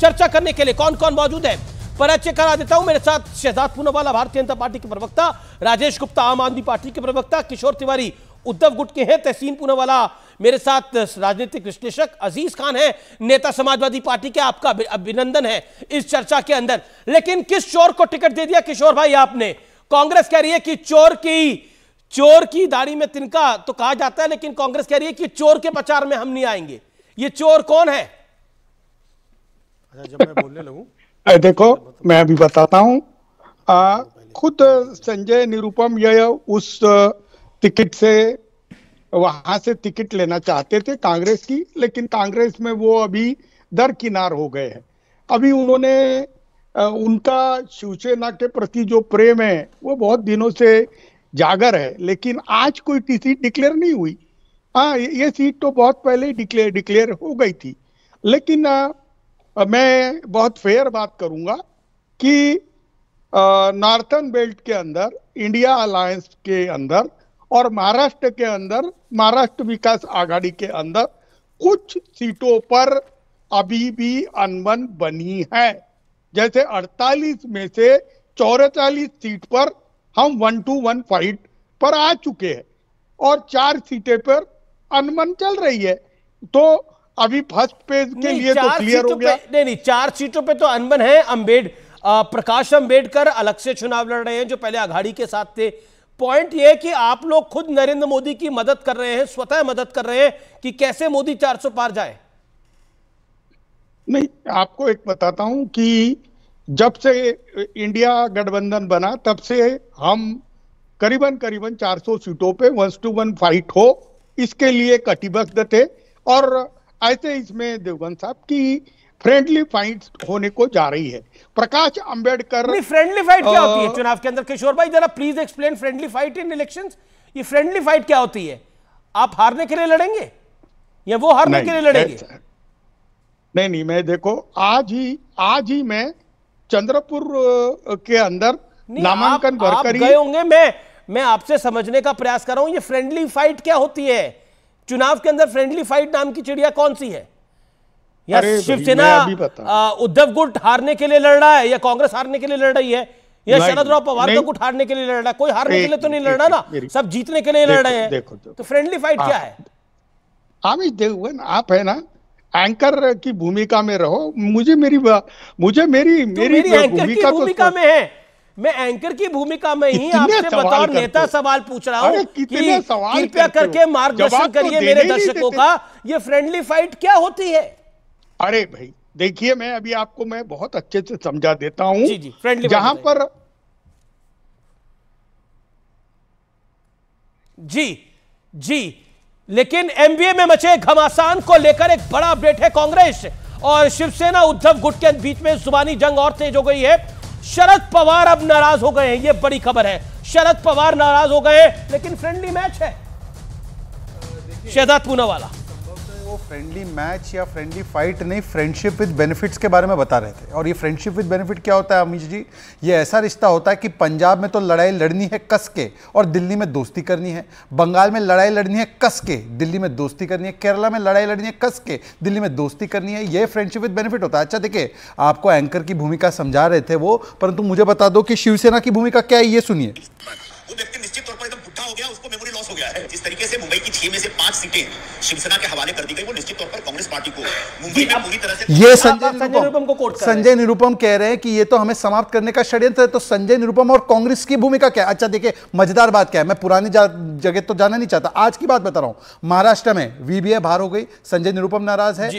चर्चा करने के लिए कौन कौन मौजूद है परिचय करा देता हूं मेरे साथ शहजाद पूनावाला भारतीय जनता पार्टी के प्रवक्ता राजेश गुप्ता आम आदमी पार्टी के प्रवक्ता किशोर तिवारी उद्धव गुट के हैं तहसीन पूनावाला मेरे साथ राजनीतिक विश्लेषक अजीज खान है नेता समाजवादी पार्टी के आपका अभिनंदन है इस चर्चा के अंदर लेकिन किस चोर को टिकट दे दिया किशोर भाई आपने कांग्रेस कह रही है कि चोर की चोर की दाढ़ी में तिनका तो कहा जाता है लेकिन कांग्रेस कह रही है कि चोर के प्रचार में हम नहीं आएंगे ये चोर कौन है अच्छा जब मैं बोलने देखो मैं अभी बताता हूँ खुद संजय निरुपम यह उस टिकट से वहां से टिकट लेना चाहते थे कांग्रेस की लेकिन कांग्रेस में वो अभी दरकिनार हो गए हैं अभी उन्होंने उनका शिवसेना के प्रति जो प्रेम है वो बहुत दिनों से जागर है लेकिन आज कोई सीट डिक्लेयर नहीं हुई हाँ ये सीट तो बहुत पहले ही डिक्लेयर डिक्लेयर हो गई थी लेकिन मैं बहुत फेयर बात करूंगा कि नॉर्थन बेल्ट के अंदर इंडिया अलायंस के अंदर और महाराष्ट्र के अंदर महाराष्ट्र विकास आघाड़ी के अंदर कुछ सीटों पर अभी भी अनबन बनी है जैसे 48 में से चौरातालीस सीट पर हम वन टू वन फाइट पर आ चुके हैं और चार सीटें पर अनबन चल रही है तो अभी फर्स्ट पेज के लिए तो क्लियर हो गया नहीं नहीं चार सीटों पे तो अनबन है अंबेड प्रकाश अंबेडकर अलग से चुनाव लड़ रहे हैं जो पहले आघाड़ी के साथ थे पॉइंट ये कि आप लोग खुद नरेंद्र मोदी की मदद कर रहे हैं स्वतः मदद कर रहे हैं कि कैसे मोदी 400 पार जाए नहीं आपको एक बताता हूं कि जब से इंडिया गठबंधन बना तब से हम करीबन करीबन 400 सीटों पे वन टू वन फाइट हो इसके लिए कटिबद्ध थे और ऐसे इसमें देवगन साहब की फ्रेंडली फाइट होने को जा रही है प्रकाश अंबेडकर फ्रेंडली फाइट क्या होती है चुनाव के अंदर किशोर भाई जरा please explain friendly fight in election ये फ्रेंडली फाइट क्या होती है आप हारने के लिए लड़ेंगे या वो हारने के लिए लड़ेंगे नहीं नहीं मैं देखो आज ही आज ही मैं चंद्रपुर के अंदर नामांकन भर कर होंगे मैं मैं आपसे समझने का प्रयास कर रहा हूं ये फ्रेंडली फाइट क्या होती है चुनाव के अंदर फ्रेंडली फाइट नाम की चिड़िया कौन सी है या शिवसेना उद्धव गुट हारने के लिए लड़ रहा है या कांग्रेस हारने के लिए लड़ रही है या शरद राव पवार का गुट हारने के लिए लड़ रहा है कोई हारने के लिए तो नहीं लड़ रहा ना सब जीतने के लिए लड़ रहे हैं तो फ्रेंडली फाइट क्या है आप है ना एंकर की भूमिका में रहो मुझे मेरी मुझे मेरी मेरी भूमिका तो में है मैं एंकर की भूमिका में ही आपसे बतौर नेता सवाल पूछ रहा हूँ कृपया करके मार्गदर्शन तो करिए मेरे दर्शकों का ये फ्रेंडली फाइट क्या होती है अरे भाई देखिए मैं अभी आपको मैं बहुत अच्छे से समझा देता हूँ जहां पर जी जी लेकिन एमबीए में मचे घमासान को लेकर एक बड़ा अपडेट है कांग्रेस और शिवसेना उद्धव गुट के बीच में जुबानी जंग और तेज हो गई है शरद पवार अब नाराज हो गए हैं यह बड़ी खबर है शरद पवार नाराज हो गए लेकिन फ्रेंडली मैच है शहजाद पूनावाला वो फ्रेंडली मैच या फ्रेंडली फाइट नहीं फ्रेंडशिप विद बेनिफिट्स के बारे में बता रहे थे और ये फ्रेंडशिप विद बेनिफिट क्या होता है अमीश जी ये ऐसा रिश्ता होता है कि पंजाब में तो लड़ाई लड़नी है कस के और दिल्ली में दोस्ती करनी है बंगाल में लड़ाई लड़नी है कस के दिल्ली में दोस्ती करनी है केरला में लड़ाई लड़नी है कस के दिल्ली में दोस्ती करनी है ये फ्रेंडशिप विद बेनिफिट होता है अच्छा देखिए आपको एंकर की भूमिका समझा रहे थे वो परंतु मुझे बता दो कि शिवसेना की भूमिका क्या है ये सुनिए निश्चित तौर पर एकदम बुढ़ा हो गया उसको मेमोरी लॉस हो गया है जिस तरीके से मुंबई की छह में से पांच सीटें शिवसेना के हवाले कर दी गई वो निश्चित तौर पर कांग्रेस पार्टी को मुंबई में पूरी तरह से ये हाँ, संजय निरुपम को कोर्ट संजय निरुपम कह रहे हैं कि ये तो हमें समाप्त करने का षड्यंत्र है तो संजय निरुपम और कांग्रेस की भूमिका क्या अच्छा देखिए मजेदार बात क्या है मैं पुरानी जगह तो जाना नहीं चाहता आज की बात बता रहा हूं महाराष्ट्र में वीबीए भार हो गई संजय निरुपम नाराज है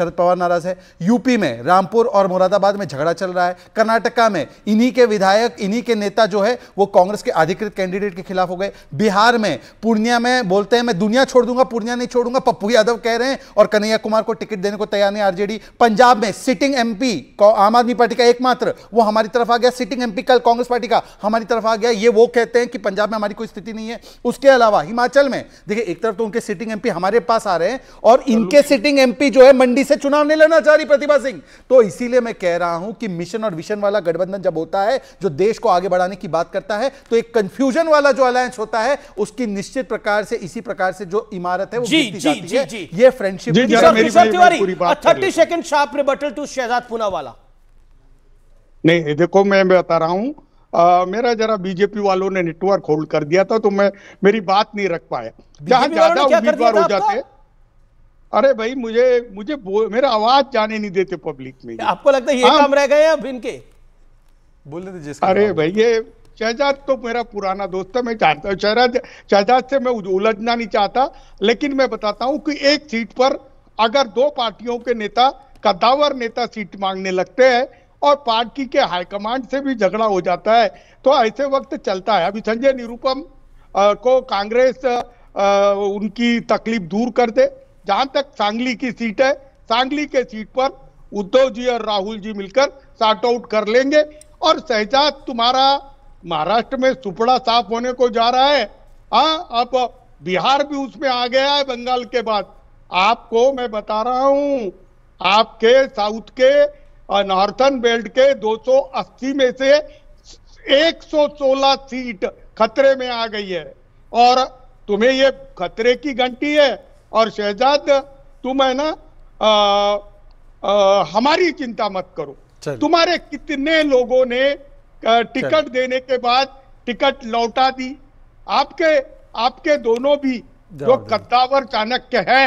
शरद पवार नाराज है यूपी में रामपुर और मुरादाबाद में झगड़ा चल रहा है कर्नाटका में इन्हीं के विधायक इन्हीं के नेता जो है वो कांग्रेस के अधिकृत कैंडिडेट कैंडिडेट के खिलाफ हो गए बिहार में पूर्णिया में बोलते हैं मैं दुनिया छोड़ दूंगा पूर्णिया नहीं छोड़ूंगा पप्पू यादव कह रहे हैं और कन्हैया कुमार को टिकट देने को तैयार नहीं आरजेडी पंजाब में सिटिंग एमपी आम आदमी पार्टी का एकमात्र वो हमारी तरफ आ गया सिटिंग एमपी कल कांग्रेस पार्टी का हमारी तरफ आ गया ये वो कहते हैं कि पंजाब में हमारी कोई स्थिति नहीं है उसके अलावा हिमाचल में देखिए एक तरफ तो उनके सिटिंग एमपी हमारे पास आ रहे हैं और इनके सिटिंग एमपी जो है मंडी से चुनाव नहीं लड़ना चाह रही प्रतिभा सिंह तो इसीलिए मैं कह रहा हूं कि मिशन और विशन वाला गठबंधन जब होता है जो देश को आगे बढ़ाने की बात करता है तो एक कंफ्यूजन वाला वाला जो अलायंस होता है उसकी निश्चित प्रकार से इसी प्रकार से जो इमारत है वो जी, जी, जाती जी, है जी, ये friendship Tiwari thirty second sharp rebuttal to Shehzad Poonawalla नहीं देखो मैं बता रहा हूँ आ, मेरा जरा बीजेपी वालों ने नेटवर्क होल्ड कर दिया था तो मैं मेरी बात नहीं रख पाया जहां ज्यादा उम्मीदवार हो जाते अरे भाई मुझे मुझे मेरा आवाज जाने नहीं देते पब्लिक में आपको लगता है ये हाँ। काम रह गए अब इनके बोल रहे थे अरे भाई ये शहजाद तो मेरा पुराना दोस्त है मैं जानता हूँ शहजाद शहजाद से मैं उलझना नहीं चाहता लेकिन मैं बताता हूँ कि एक सीट पर अगर दो पार्टियों के नेता कदावर नेता सीट मांगने लगते हैं और पार्टी के हाईकमांड से भी झगड़ा हो जाता है तो ऐसे वक्त चलता है अभी संजय निरुपम को कांग्रेस उनकी तकलीफ दूर कर दे जहां तक सांगली की सीट है सांगली के सीट पर उद्धव जी और राहुल जी मिलकर शॉर्ट आउट कर लेंगे और शहजाद तुम्हारा महाराष्ट्र में सुपड़ा साफ होने को जा रहा है हाँ अब बिहार भी उसमें आ गया है बंगाल के बाद आपको मैं बता रहा हूं आपके साउथ के नॉर्थन बेल्ट के 280 में से 116 सीट खतरे में आ गई है और तुम्हें ये खतरे की घंटी है और शहजाद तुम है ना आ, आ, हमारी चिंता मत करो तुम्हारे कितने लोगों ने टिकट देने के बाद टिकट लौटा दी आपके आपके दोनों भी जो कद्दावर चाणक्य है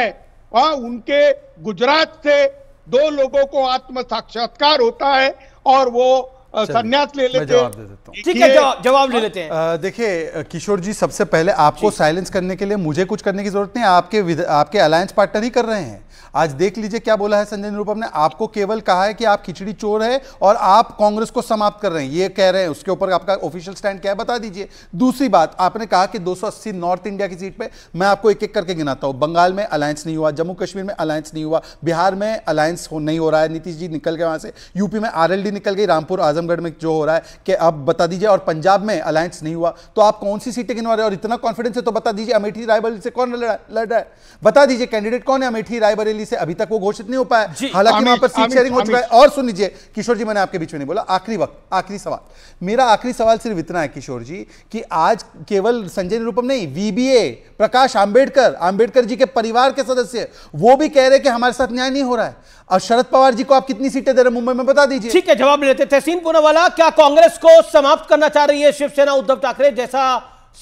वहां उनके गुजरात से दो लोगों को आत्म साक्षात्कार होता है और वो संन्यास ले लेते हैं ठीक है जवाब ले लेते हैं देखिए किशोर जी सबसे पहले आपको साइलेंस करने के लिए मुझे कुछ करने की जरूरत नहीं आपके आपके अलायंस पार्टनर ही कर रहे हैं आज देख लीजिए क्या बोला है संजय निरूपम ने आपको केवल कहा है कि आप खिचड़ी चोर है और आप कांग्रेस को समाप्त कर रहे हैं ये कह रहे हैं उसके ऊपर आपका ऑफिशियल स्टैंड क्या है बता दीजिए दूसरी बात आपने कहा कि 280 नॉर्थ इंडिया की सीट पे मैं आपको एक एक करके गिनाता हूं बंगाल में अलायंस नहीं हुआ जम्मू कश्मीर में अलायंस नहीं हुआ बिहार में अलायंस नहीं हो रहा है नीतीश जी निकल गए वहां से यूपी में आर निकल गई रामपुर आजम आजमगढ़ में जो हो रहा है कि आप बता दीजिए और पंजाब में अलायंस नहीं हुआ तो आप कौन सी सीटें गिनवा रहे हैं और इतना कॉन्फिडेंस है तो बता दीजिए अमेठी रायबरेली से कौन लड़ रहा है बता दीजिए कैंडिडेट कौन है अमेठी रायबरेली से अभी तक वो घोषित नहीं हो पाया हालांकि वहां पर सीट शेयरिंग हो चुका है और सुन लीजिए किशोर जी मैंने आपके बीच में नहीं बोला आखिरी वक्त आखिरी सवाल मेरा आखिरी सवाल सिर्फ इतना है किशोर जी कि आज केवल संजय निरूपम नहीं वीबीए प्रकाश आंबेडकर आंबेडकर जी के परिवार के सदस्य वो भी कह रहे कि हमारे साथ न्याय नहीं हो रहा है और शरद पवार जी को आप कितनी सीटें दे रहे मुंबई में बता दीजिए ठीक है जवाब लेते तहसीन पूनावाला क्या कांग्रेस को समाप्त करना चाह रही है शिवसेना उद्धव ठाकरे जैसा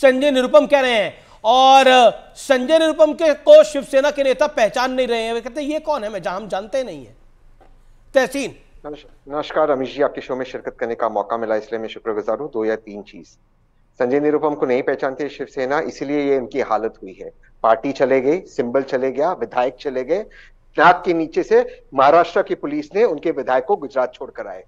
संजय निरुपम कह रहे हैं और संजय निरुपम के को शिवसेना के नेता पहचान नहीं रहे हैं वे कहते ये कौन है मैं हम जानते नहीं है तहसीन नमस्कार रमेश जी आपके शो में शिरकत करने का मौका मिला इसलिए मैं शुक्रगुजार हूँ दो या तीन चीज़ संजय निरुपम को नहीं पहचानती शिवसेना इसीलिए ये इनकी हालत हुई है पार्टी चले गई सिंबल चले गया विधायक चले गए नाक के नीचे से महाराष्ट्र की पुलिस ने उनके विधायक को गुजरात छोड़कर आए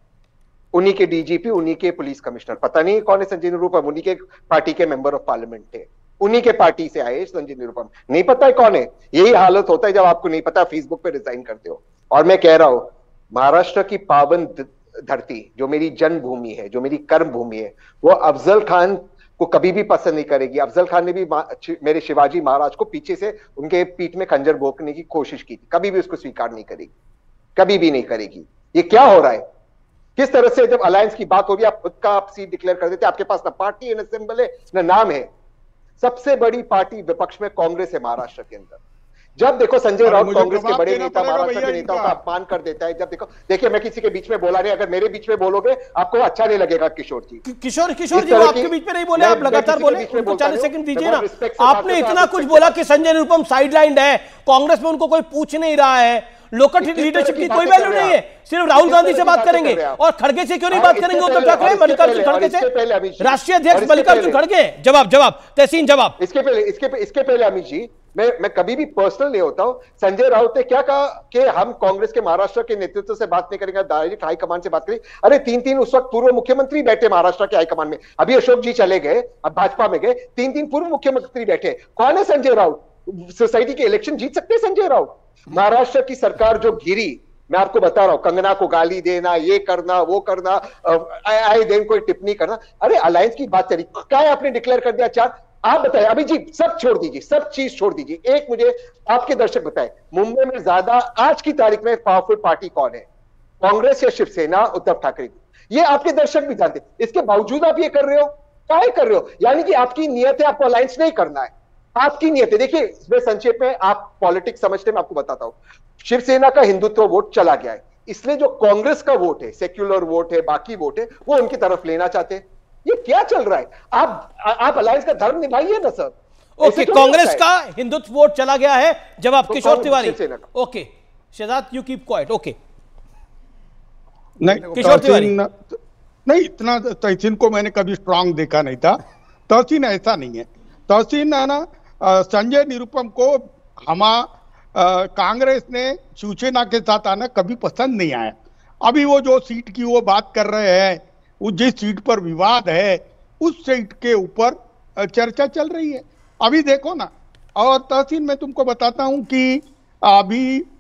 उन्हीं के डीजीपी उन्हीं के पुलिस कमिश्नर पता नहीं कौन है संजय निरुपम उन्हीं के पार्टी के मेंबर ऑफ पार्लियामेंट थे उन्हीं के पार्टी से आए संजय निरुपम नहीं पता है कौन है यही हालत होता है जब आपको नहीं पता फेसबुक पे रिजाइन करते हो और मैं कह रहा हूं महाराष्ट्र की पावन धरती जो मेरी जन्मभूमि है जो मेरी कर्म भूमि है वो अफजल खान को कभी भी पसंद नहीं करेगी अफजल खान ने भी मेरे शिवाजी महाराज को पीछे से उनके पीठ में खंजर भोंकने की कोशिश की थी कभी भी उसको स्वीकार नहीं करेगी कभी भी नहीं करेगी ये क्या हो रहा है किस तरह से जब अलायंस की बात होगी आप खुद का आप सीट डिक्लेयर कर देते आपके पास ना पार्टी है ना सिंबल है ना नाम है सबसे बड़ी पार्टी विपक्ष में कांग्रेस है महाराष्ट्र के अंदर जब देखो संजय राउत तो कांग्रेस के बड़े नेता महाराष्ट्र के नेताओं का अपमान कर देता है जब देखो देखिए मैं किसी के बीच में बोला नहीं अगर मेरे बीच में बोलोगे आपको अच्छा नहीं लगेगा किशोर जी किशोर किशोर जी आपके बीच में नहीं बोले आप लगातार बोले चालीस सेकंड दीजिए ना आपने इतना कुछ बोला कि संजय निरुपम साइडलाइन है कांग्रेस में उनको कोई पूछ नहीं रहा है लोकल लीडरशिप की कोई वैल्यू नहीं है सिर्फ राहुल गांधी से बात करेंगे और खड़गे से क्यों नहीं हाँ, बात करेंगे उद्धव ठाकरे मल्लिकार्जुन खड़गे से राष्ट्रीय अध्यक्ष मल्लिकार्जुन खड़गे जवाब जवाब तहसीन जवाब इसके पहले इसके इसके पहले अमित जी मैं मैं कभी भी पर्सनल नहीं होता हूं संजय राउत ने क्या कहा कि हम कांग्रेस के महाराष्ट्र के नेतृत्व से बात नहीं करेंगे डायरेक्ट हाईकमान से बात करें अरे तीन तीन उस वक्त पूर्व मुख्यमंत्री बैठे महाराष्ट्र के हाईकमान में अभी अशोक जी चले गए अब भाजपा में गए तीन तीन पूर्व मुख्यमंत्री बैठे कौन है संजय राउत सोसाइटी के इलेक्शन जीत सकते हैं संजय राउत महाराष्ट्र की सरकार जो घिरी मैं आपको बता रहा हूं कंगना को गाली देना ये करना वो करना आए दिन कोई टिप्पणी करना अरे अलायंस की बात चली क्या आपने डिक्लेयर कर दिया चार आप बताए अभी जी सब छोड़ दीजिए सब चीज छोड़ दीजिए एक मुझे आपके दर्शक बताए मुंबई में ज्यादा आज की तारीख में पावरफुल पार्टी कौन है कांग्रेस या शिवसेना उद्धव ठाकरे ये आपके दर्शक भी जानते इसके बावजूद आप ये कर रहे हो क्या कर रहे हो यानी कि आपकी नियत है आपको अलायंस नहीं करना है आपकी नियत है देखिए इसमें संक्षेप में आप पॉलिटिक्स हैं मैं आपको बताता हूं शिवसेना का हिंदुत्व वोट चला गया है इसलिए जो कांग्रेस का वोट है सेक्युलर वोट है बाकी वोट है वो उनकी तरफ लेना चाहते हैं ये क्या चल रहा है आप आ, आप अलायंस का धर्म निभाइए ना सर ओके कांग्रेस का हिंदुत्व वोट चला गया है जब आप तो Kishore Tiwari okay Shehzad you keep quiet okay नहीं किशोर तिवारी नहीं इतना तहसीन को मैंने कभी स्ट्रांग देखा नहीं था तहसीन ऐसा नहीं है तहसीन है ना संजय निरुपम को हमा कांग्रेस ने शिवसेना के साथ आना कभी पसंद नहीं आया अभी वो जो सीट की वो बात कर रहे हैं वो जिस सीट पर विवाद है उस सीट के ऊपर चर्चा चल रही है अभी देखो ना और तहसीन में तुमको बताता हूं कि अभी